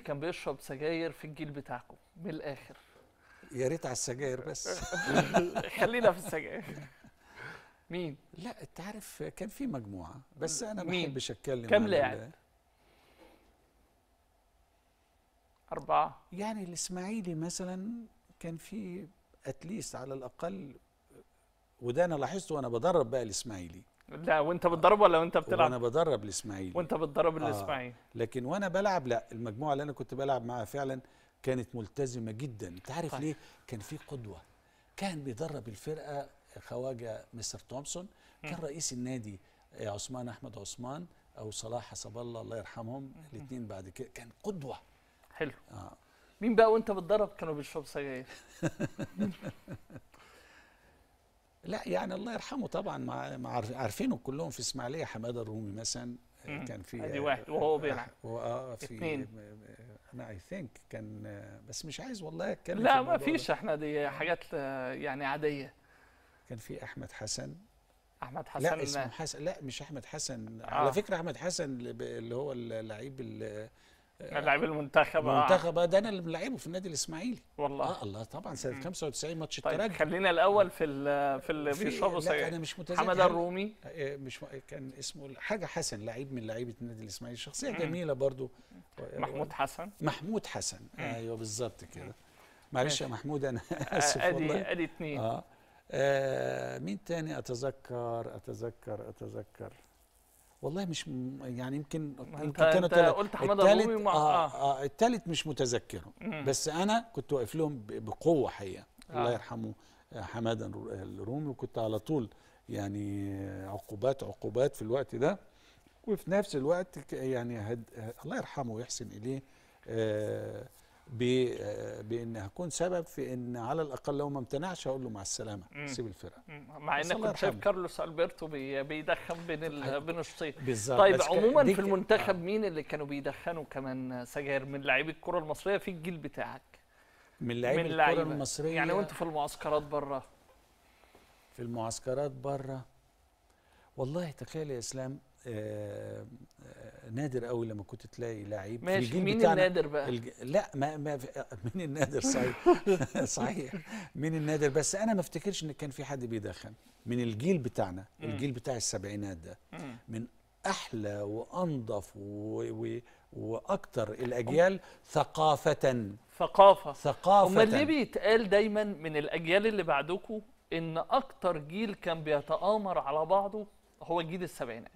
كان بيشرب سجاير في الجيل بتاعكم من الاخر يا ريت على السجاير بس خلينا في السجاير مين؟ لا انت عارف كان في مجموعه بس انا ما بحبش اتكلم كم لاعب؟ أربعة يعني الإسماعيلي مثلا كان في أتليست على الأقل وده أنا لاحظته وأنا بدرب بقى الإسماعيلي لا وانت بتدرب ولا وانت بتلعب؟ وانا بدرب الاسماعيلي وانت بتدرب الاسماعيلي آه. لكن وانا بلعب لا المجموعه اللي انا كنت بلعب معاها فعلا كانت ملتزمه جدا انت عارف طيب. ليه كان في قدوه كان بيدرب الفرقه خواجه مستر تومسون كان رئيس النادي آه، عثمان احمد عثمان او صلاح حسب الله الله يرحمهم الاثنين بعد كده كان قدوه حلو آه. مين بقى وانت بتدرب كانوا بيشربوا سجاير لا يعني الله يرحمه طبعا مع عارفينه كلهم في اسماعيليه حماده الرومي مثلا آه، كان في ادي واحد وهو بيلعب اه, آه، في اثنين انا اي ثينك كان آه، بس مش عايز والله اتكلم لا ما فيش احنا دي حاجات يعني عاديه كان في احمد حسن احمد حسن لا اسمه حسن لا مش احمد حسن آه. على فكره احمد حسن اللي هو اللعيب اللي لاعب المنتخب آه. المنتخب آه، ده انا اللي ملاعبه في النادي الاسماعيلي والله آه الله طبعا سنه 95 ماتش طيب الترجي خلينا الاول في الـ في اللي بيشربوا انا مش متذكر حمد الرومي آه، مش كان اسمه حاجه حسن لعيب من لعيبه النادي الاسماعيلي شخصيه مم. جميله برضو محمود حسن محمود حسن مم. ايوه بالظبط كده معلش يا محمود انا اسف أدي والله ادي اتنين آه. آه مين تاني اتذكر اتذكر اتذكر والله مش يعني يمكن يمكن كانوا انت قلت حماده الرومي مع آه آه, آه، الثالث مش متذكره مم. بس انا كنت واقف لهم بقوه حقيقه آه. الله يرحمه آه، حماده آه، الرومي وكنت على طول يعني عقوبات عقوبات في الوقت ده وفي نفس الوقت يعني هد... الله يرحمه ويحسن اليه آه بان هكون سبب في ان على الاقل لو ما امتنعش هقول له مع السلامه سيب الفرقه مع انك كنت شايف كارلوس البرتو بيدخن بين أيوة. بين الشوطين طيب عموما في المنتخب آه. مين اللي كانوا بيدخنوا كمان سجاير من لاعبي الكره المصريه في الجيل بتاعك من لاعبي الكره المصريه يعني وانتوا في المعسكرات بره في المعسكرات بره والله تخيل يا اسلام آه نادر قوي لما كنت تلاقي لعيب ماشي مين بتاعنا النادر بقى الج... لا ما, ما في... مين النادر صحيح صحيح مين النادر بس انا ما افتكرش ان كان في حد بيدخن من الجيل بتاعنا م. الجيل بتاع السبعينات ده م. من احلى وانظف و... و... الاجيال أم. ثقافه ثقافه ثقافه امال ليه بيتقال دايما من الاجيال اللي بعدكم ان اكتر جيل كان بيتآمر على بعضه هو جيل السبعينات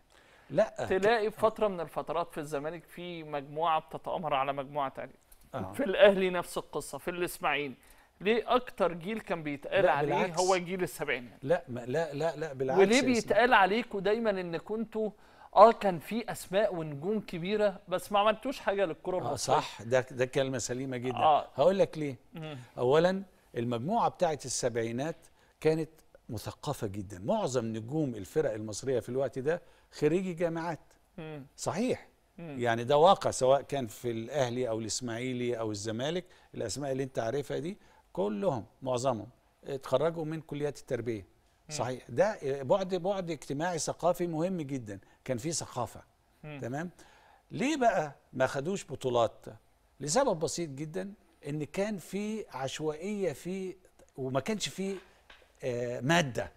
لا تلاقي في فتره من الفترات في الزمالك في مجموعه بتتامر على مجموعه تانية آه. في الاهلي نفس القصه في الاسماعيلي ليه اكتر جيل كان بيتقال عليه بالعكس. هو جيل السبعينات لا لا لا لا بالعكس وليه بيتقال عليكم دايما ان كنتوا اه كان في اسماء ونجوم كبيره بس ما عملتوش حاجه للكره آه، المصريه آه صح ده ده كلمه سليمه جدا آه. هقول لك ليه مم. اولا المجموعه بتاعه السبعينات كانت مثقفه جدا معظم نجوم الفرق المصريه في الوقت ده خريجي جامعات صحيح يعني ده واقع سواء كان في الاهلي او الاسماعيلي او الزمالك الاسماء اللي انت عارفها دي كلهم معظمهم اتخرجوا من كليات التربيه صحيح ده بعد بعد اجتماعي ثقافي مهم جدا كان في ثقافه تمام ليه بقى ما خدوش بطولات لسبب بسيط جدا ان كان في عشوائيه في وما كانش في آه، ماده